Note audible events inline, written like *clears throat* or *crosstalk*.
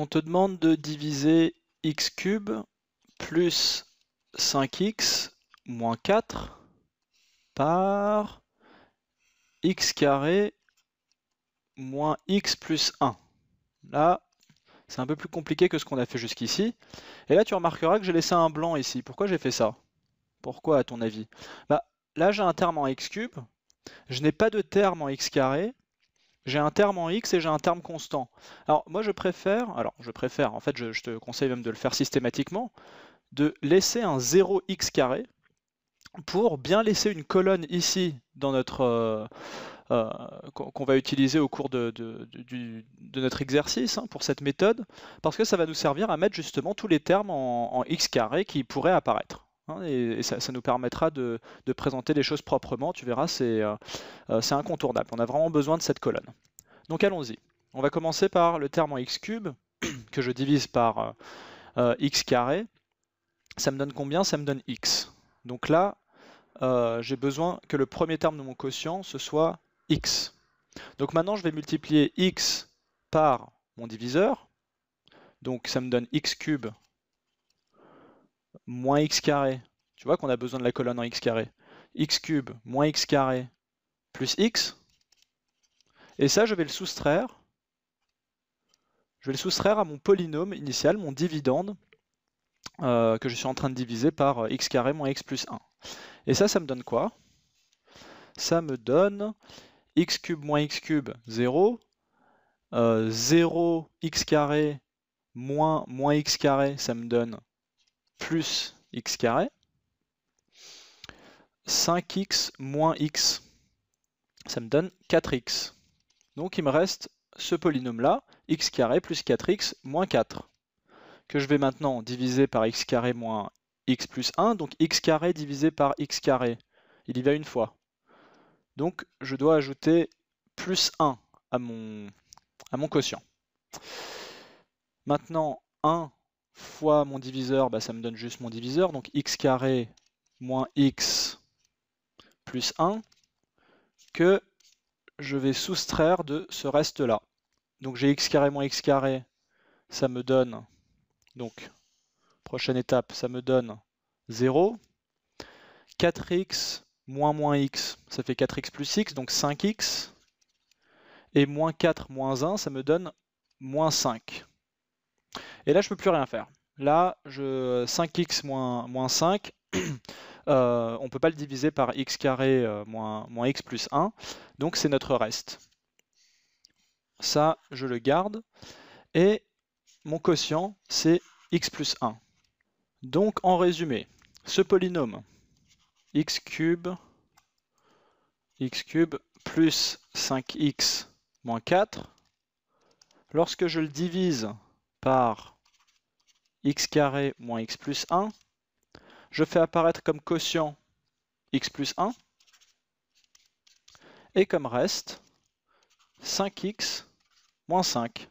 On te demande de diviser x cube plus 5x moins 4 par x carré moins x plus 1. Là, c'est un peu plus compliqué que ce qu'on a fait jusqu'ici. Et là, tu remarqueras que j'ai laissé un blanc ici. Pourquoi j'ai fait ça Pourquoi, à ton avis bah, Là, j'ai un terme en x cube. Je n'ai pas de terme en x carré. J'ai un terme en X et j'ai un terme constant. Alors moi je préfère, alors je préfère, en fait je, te conseille même de le faire systématiquement, de laisser un 0x carré pour bien laisser une colonne ici dans notre euh, euh, qu'on va utiliser au cours de, de, notre exercice hein, pour cette méthode, parce que ça va nous servir à mettre justement tous les termes en, en x carré qui pourraient apparaître. Hein, et, ça, nous permettra de, présenter les choses proprement. Tu verras, euh, euh, c'est incontournable. On a vraiment besoin de cette colonne. Donc allons-y. On va commencer par le terme en x cube *clears throat* que je divise par euh, x carré. Ça me donne combien Ça me donne x. Donc là, j'ai besoin que le premier terme de mon quotient, ce soit x. Donc maintenant, je vais multiplier x par mon diviseur. Donc ça me donne x cube moins x carré. Tu vois qu'on a besoin de la colonne en x carré. x cube moins x carré plus x. Et ça, je vais le soustraire. Je vais le soustraire à mon polynôme initial, mon dividende, euh, que je suis en train de diviser par euh, x carré moins x plus 1. Et ça, ça me donne quoi Ça me donne x cube moins x cube, 0. 0 euh, x carré moins moins x carré, ça me donne plus x carré, 5x moins x, ça me donne 4x. Donc il me reste ce polynôme-là, x carré plus 4x moins 4, que je vais maintenant diviser par x carré moins x plus 1, donc x carré divisé par x carré. Il y va une fois. Donc je dois ajouter plus 1 à mon, à mon quotient. Maintenant, 1 fois mon diviseur, bah, ça me donne juste mon diviseur. Donc x carré moins x plus 1 que je vais soustraire de ce reste-là. Donc j'ai x carré moins x carré, ça me donne, donc prochaine étape, ça me donne 0. 4x moins moins x, ça fait 4x plus x, donc 5x. Et moins 4 moins 1, ça me donne moins 5. Et là, je ne peux plus rien faire. Là, je 5x moins, 5, *clears throat* euh, on ne peut pas le diviser par x carré euh, moins x plus 1, donc c'est notre reste. Ça, je le garde. Et mon quotient, c'est x plus 1. Donc, en résumé, ce polynôme, x cube, x cube plus 5x moins 4, lorsque je le divise par x carré moins x plus 1. Je fais apparaître comme quotient x plus 1. Et comme reste, 5x moins 5.